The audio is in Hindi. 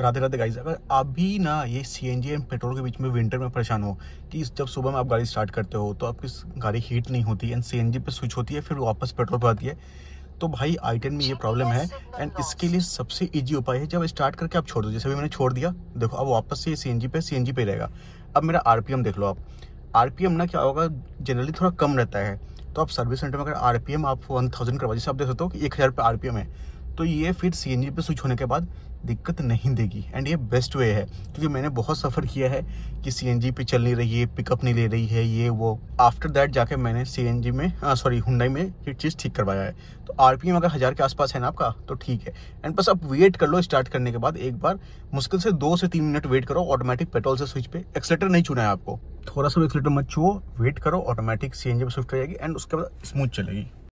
राधे राधे गाइस अगर अभी ना ये C N G and petrol के बीच में विंटर में परेशान हो कि जब सुबह में आप गाड़ी स्टार्ट करते हो तो आपकी गाड़ी हीट नहीं होती एंड सी एन जी पर स्विच होती है फिर वापस पेट्रोल पर आती है तो भाई आई टेन में ये प्रॉब्लम है एंड इसके लिए सबसे ईजी उपाय है जब स्टार्ट करके आप छोड़ दो जैसे भी मैंने छोड़ दिया देखो अब वापस से सी एन जी पे सी एन जी पे रहेगा अब मेरा आर पी एम देख लो आप आर पी एम ना क्या होगा जनरली थोड़ा कम रहता है तो आप सर्विस सेंटर में अगर आर पी एम आप वन थाउजेंड करवा जैसे आप देख सकते हो कि एक हज़ार पर आर पी एम है तो ये फिर सी एन पे स्विच होने के बाद दिक्कत नहीं देगी एंड ये बेस्ट वे है क्योंकि मैंने बहुत सफ़र किया है कि सी एन पे चल नहीं रही है पिकअप नहीं ले रही है ये वो आफ्टर दैट जाके मैंने सी एन जी में सॉरी हाँ, हुंडई में ये चीज़ ठीक करवाया है तो आर पी एम अगर हज़ार के आसपास है ना आपका तो ठीक है एंड बस आप वेट कर लो स्टार्ट करने के बाद एक बार मुश्किल से दो से तीन मिनट वेट करो ऑटोमेटिक पेट्रोल से स्विच पे एक्सलेटर नहीं चुना है आपको थोड़ा सा एक्सलेटर मत छुओ वेट करो ऑटोमेटिक सी एन जी पे स्विफ्ट हो जाएगी एंड उसके बाद स्मूथ चलेगी